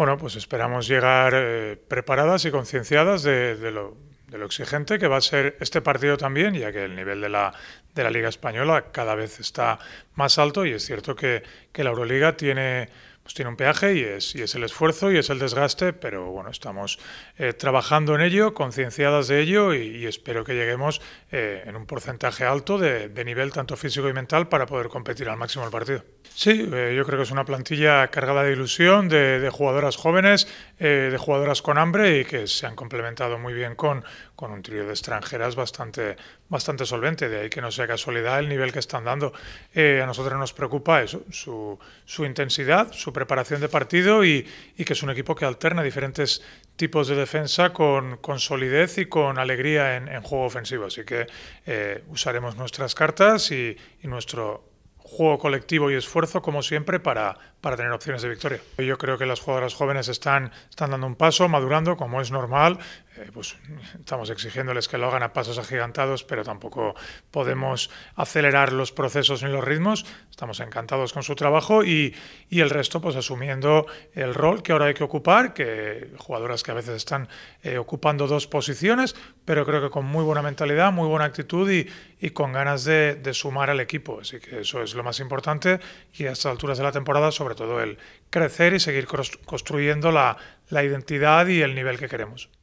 Bueno, pues esperamos llegar eh, preparadas y concienciadas de, lo, exigente que va a ser este partido también, ya que el nivel de la, de la Liga Española cada vez está más alto y es cierto que, que la Euroliga tiene pues tiene un peaje y es, es el esfuerzo y es el desgaste, pero bueno, estamos eh, trabajando en ello, concienciadas de ello y, espero que lleguemos eh, en un porcentaje alto de, nivel tanto físico y mental para poder competir al máximo el partido. Sí, eh, yo creo que es una plantilla cargada de ilusión, de, jugadoras jóvenes, de jugadoras con hambre y que se han complementado muy bien con, con un trío de extranjeras bastante, bastante solvente, de ahí que no sea casualidad el nivel que están dando. a nosotros nos preocupa eso, su, su intensidad, su preparación de partido y, que es un equipo que alterna diferentes tipos de defensa con, solidez y con alegría en, juego ofensivo. Así que eh, usaremos nuestras cartas y, nuestro juego colectivo y esfuerzo, como siempre, para, tener opciones de victoria. Yo creo que las jugadoras jóvenes están dando un paso, madurando, como es normal. Eh, pues estamos exigiéndoles que lo hagan a pasos agigantados, pero tampoco podemos acelerar los procesos ni los ritmos. Estamos encantados con su trabajo y, el resto, pues asumiendo el rol que ahora hay que ocupar, que jugadoras que a veces están eh, ocupando dos posiciones, pero creo que con muy buena mentalidad, muy buena actitud y, con ganas de, sumar al equipo. Así que eso es lo más importante y a estas alturas de la temporada, sobre todo el crecer y seguir construyendo la identidad y el nivel que queremos.